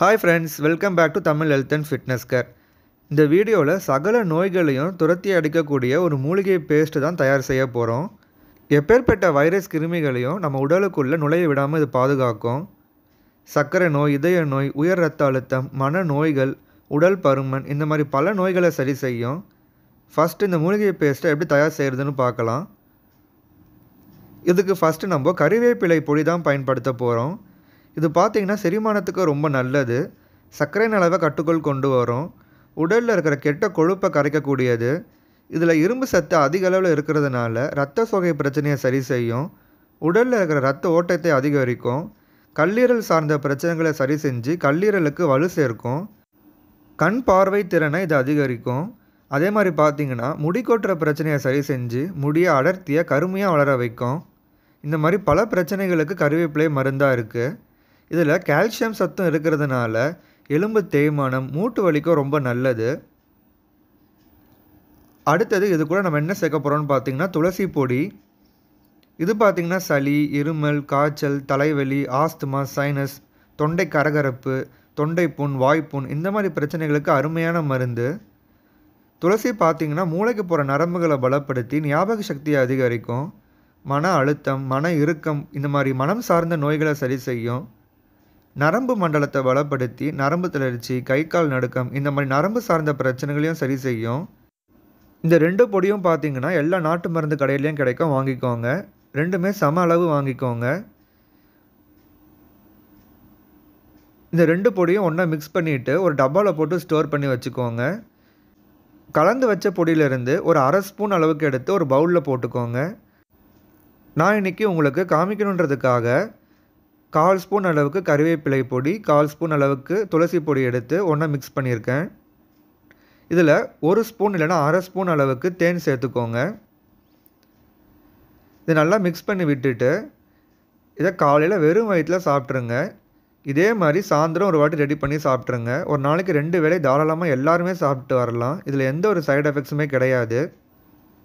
hi friends welcome back to Tamil health and fitness care இந்த வீடியோவில் சகல நோய்களையும் துரத்தி அடிக்கக்கூடிய ஒரு மூலிகை பேஸ்ட்டு தான் தயார் செய்ய போகிறோம் எப்பேற்பட்ட வைரஸ் கிருமிகளையும் நம்ம உடலுக்குள்ளே நுழைய விடாமல் இது பாதுகாக்கும் சர்க்கரை நோய் இதய நோய் உயர் ரத்த அழுத்தம் மன நோய்கள் உடல் பருமன் இந்த மாதிரி பல நோய்களை சரி செய்யும் ஃபஸ்ட்டு இந்த மூலிகை பேஸ்ட்டை எப்படி தயார் செய்கிறதுன்னு பார்க்கலாம் இதுக்கு ஃபஸ்ட்டு நம்ம கறிவேப்பிலை பொடி தான் பயன்படுத்த போகிறோம் இது பார்த்திங்கன்னா செரிமானத்துக்கு ரொம்ப நல்லது சர்க்கரையின் அளவை கட்டுக்குள் கொண்டு வரும் உடலில் இருக்கிற கெட்ட கொழுப்பை கரைக்கக்கூடியது இதில் இரும்பு சத்து அதிக அளவில் இருக்கிறதுனால ரத்த சோகை பிரச்சனையை சரி செய்யும் உடலில் இருக்கிற ரத்த ஓட்டத்தை அதிகரிக்கும் கல்லீரல் சார்ந்த பிரச்சனைகளை சரி செஞ்சு கல்லீரலுக்கு வலு சேர்க்கும் கண் பார்வை திறனை இது அதிகரிக்கும் அதே மாதிரி பார்த்திங்கன்னா முடி கொட்டுற பிரச்சனையை சரி செஞ்சு முடியை அடர்த்தியை கருமையாக வளர வைக்கும் இந்த மாதிரி பல பிரச்சனைகளுக்கு கருவேப்பிலை மருந்தாக இருக்குது இதில் கால்சியம் சத்தம் இருக்கிறதுனால எலும்பு தேய்மானம் மூட்டு வலிக்கும் ரொம்ப நல்லது அடுத்தது இது கூட நம்ம என்ன சேர்க்க போகிறோம்னு பார்த்திங்கன்னா துளசி பொடி இது பார்த்திங்கன்னா சளி இருமல் காய்ச்சல் தலைவலி ஆஸ்துமா சைனஸ் தொண்டை கரகரப்பு தொண்டை புண் வாய்ப்புண் இந்த மாதிரி பிரச்சனைகளுக்கு அருமையான மருந்து துளசி பார்த்திங்கன்னா மூளைக்கு போகிற நரம்புகளை பலப்படுத்தி ஞாபக சக்தியை அதிகரிக்கும் மன அழுத்தம் மன இறுக்கம் இந்த மாதிரி மனம் சார்ந்த நோய்களை சரி செய்யும் நரம்பு மண்டலத்தை வளப்படுத்தி நரம்பு தளர்ச்சி கை கால் நடுக்கம் இந்த மாதிரி நரம்பு சார்ந்த பிரச்சனைகளையும் சரி செய்யும் இந்த ரெண்டு பொடியும் பார்த்தீங்கன்னா எல்லா நாட்டு மருந்து கடையிலையும் கிடைக்கும் வாங்கிக்கோங்க ரெண்டுமே சம அளவு வாங்கிக்கோங்க இந்த ரெண்டு பொடியும் ஒன்றா மிக்ஸ் பண்ணிவிட்டு ஒரு டப்பாவில் போட்டு ஸ்டோர் பண்ணி வச்சுக்கோங்க கலந்து வச்ச பொடியிலிருந்து ஒரு அரை ஸ்பூன் அளவுக்கு எடுத்து ஒரு பவுலில் போட்டுக்கோங்க நான் இன்றைக்கி உங்களுக்கு காமிக்கணுன்றதுக்காக கால் ஸ்பூன் அளவுக்கு கருவேப்பிலை பொடி கால் ஸ்பூன் அளவுக்கு துளசி பொடி எடுத்து ஒன்றா மிக்ஸ் பண்ணியிருக்கேன் இதில் ஒரு ஸ்பூன் இல்லைனா அரை ஸ்பூன் அளவுக்கு தேன் சேர்த்துக்கோங்க இதை நல்லா மிக்ஸ் பண்ணி விட்டுட்டு இதை காலையில் வெறும் வயிற்றில் சாப்பிட்ருங்க இதே மாதிரி சாயந்தரம் ஒரு வாட்டி ரெடி பண்ணி சாப்பிட்ருங்க ஒரு நாளைக்கு ரெண்டு வேலை தாராளமாக எல்லாருமே சாப்பிட்டு வரலாம் இதில் எந்த ஒரு சைடு எஃபெக்ட்ஸுமே கிடையாது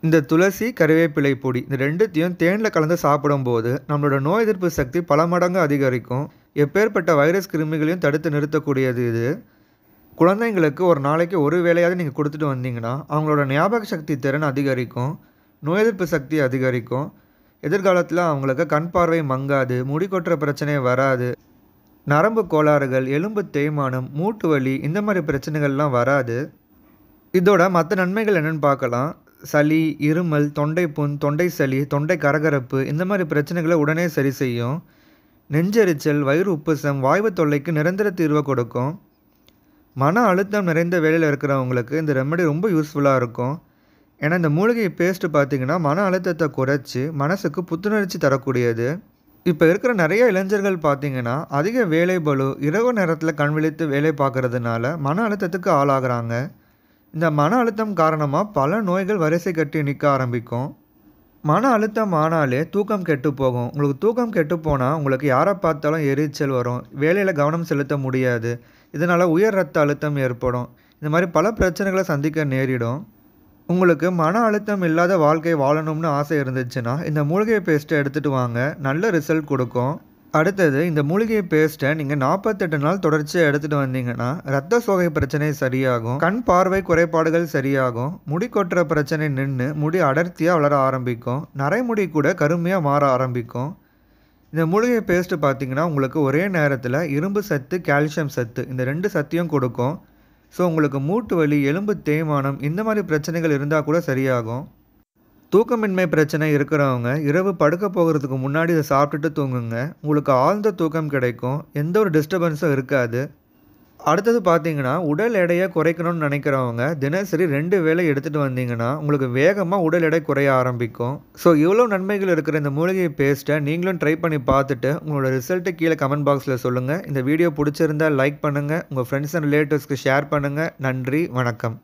இந்த துளசி கருவேப்பிலை பொடி இந்த ரெண்டுத்தையும் தேனில் கலந்து சாப்பிடும்போது நம்மளோட நோய் எதிர்ப்பு சக்தி பல மடங்கு அதிகரிக்கும் எப்பேற்பட்ட வைரஸ் கிருமிகளையும் தடுத்து நிறுத்தக்கூடியது இது குழந்தைங்களுக்கு ஒரு நாளைக்கு ஒரு வேலையாவது நீங்கள் கொடுத்துட்டு வந்தீங்கன்னா அவங்களோட ஞாபக சக்தி திறன் அதிகரிக்கும் நோய் எதிர்ப்பு சக்தி அதிகரிக்கும் எதிர்காலத்தில் அவங்களுக்கு கண் பார்வை மங்காது முடி கொட்டுற பிரச்சனை வராது நரம்பு கோளாறுகள் எலும்பு தேய்மானம் மூட்டு வலி இந்த மாதிரி பிரச்சனைகள்லாம் வராது இதோட மற்ற நன்மைகள் என்னென்னு பார்க்கலாம் சளி இருமல் தொண்டை புண் தொண்டை சளி தொண்டை கரகரப்பு இந்த மாதிரி பிரச்சனைகளை உடனே சரி செய்யும் நெஞ்செரிச்சல் வயிறு உப்புசம் வாய்வு தொல்லைக்கு நிரந்தர தீர்வை கொடுக்கும் மன அழுத்தம் நிறைந்த வேலையில் இருக்கிறவங்களுக்கு இந்த ரெமடி ரொம்ப யூஸ்ஃபுல்லாக இருக்கும் ஏன்னா இந்த மூலிகை பேஸ்ட்டு பார்த்திங்கன்னா மன அழுத்தத்தை குறைச்சி மனசுக்கு புத்துணர்ச்சி தரக்கூடியது இப்போ இருக்கிற நிறைய இளைஞர்கள் பார்த்திங்கன்னா அதிக வேலை பலு இரவு நேரத்தில் கண் விழித்து வேலை பார்க்குறதுனால மன அழுத்தத்துக்கு ஆளாகிறாங்க இந்த மன அழுத்தம் காரணமாக பல நோய்கள் வரிசை கட்டி நிற்க ஆரம்பிக்கும் மன அழுத்தம் ஆனாலே தூக்கம் கெட்டு போகும் உங்களுக்கு தூக்கம் கெட்டு போனால் உங்களுக்கு யாரை பார்த்தாலும் எரிச்சல் வரும் வேலையில் கவனம் செலுத்த முடியாது இதனால் உயர் ரத்த அழுத்தம் ஏற்படும் இந்த மாதிரி பல பிரச்சனைகளை சந்திக்க நேரிடும் உங்களுக்கு மன அழுத்தம் இல்லாத வாழ்க்கை வாழணும்னு ஆசை இருந்துச்சுன்னா இந்த மூலிகை பேஸ்ட்டை எடுத்துகிட்டு வாங்க நல்ல ரிசல்ட் கொடுக்கும் அடுத்தது இந்த மூலிகை பேஸ்ட்டை நீங்கள் நாற்பத்தெட்டு நாள் தொடர்ச்சியாக எடுத்துகிட்டு வந்தீங்கன்னா ரத்த சோகை பிரச்சனை சரியாகும் கண் பார்வை குறைபாடுகள் சரியாகும் முடி கொட்டுற பிரச்சனை நின்று முடி அடர்த்தியாக வளர ஆரம்பிக்கும் நரைமுடி கூட கருமையாக மாற ஆரம்பிக்கும் இந்த மூலிகை பேஸ்ட்டு பார்த்திங்கன்னா உங்களுக்கு ஒரே நேரத்தில் இரும்பு சத்து கால்சியம் சத்து இந்த ரெண்டு சத்தியும் கொடுக்கும் ஸோ உங்களுக்கு மூட்டு வலி எலும்பு தேய்மானம் இந்த மாதிரி பிரச்சனைகள் இருந்தால் கூட சரியாகும் தூக்கமின்மை பிரச்சனை இருக்கிறவங்க இரவு படுக்க போகிறதுக்கு முன்னாடி இதை சாப்பிட்டுட்டு தூங்குங்க உங்களுக்கு ஆழ்ந்த தூக்கம் கிடைக்கும் எந்த ஒரு டிஸ்டர்பன்ஸும் இருக்காது அடுத்தது பார்த்தீங்கன்னா உடல் எடையை குறைக்கணும்னு நினைக்கிறவங்க தினசரி ரெண்டு வேலை எடுத்துகிட்டு வந்தீங்கன்னா உங்களுக்கு வேகமாக உடல் எடை குறைய ஆரம்பிக்கும் ஸோ இவ்வளோ நன்மைகள் இருக்கிற இந்த மூலிகை பேஸ்ட்டை நீங்களும் ட்ரை பண்ணி பார்த்துட்டு உங்களோட ரிசல்ட்டு கீழே கமெண்ட் பாக்ஸில் சொல்லுங்கள் இந்த வீடியோ பிடிச்சிருந்தா லைக் பண்ணுங்கள் உங்கள் ஃப்ரெண்ட்ஸ் அண்ட் ரிலேட்டிவ்ஸ்க்கு ஷேர் பண்ணுங்கள் நன்றி வணக்கம்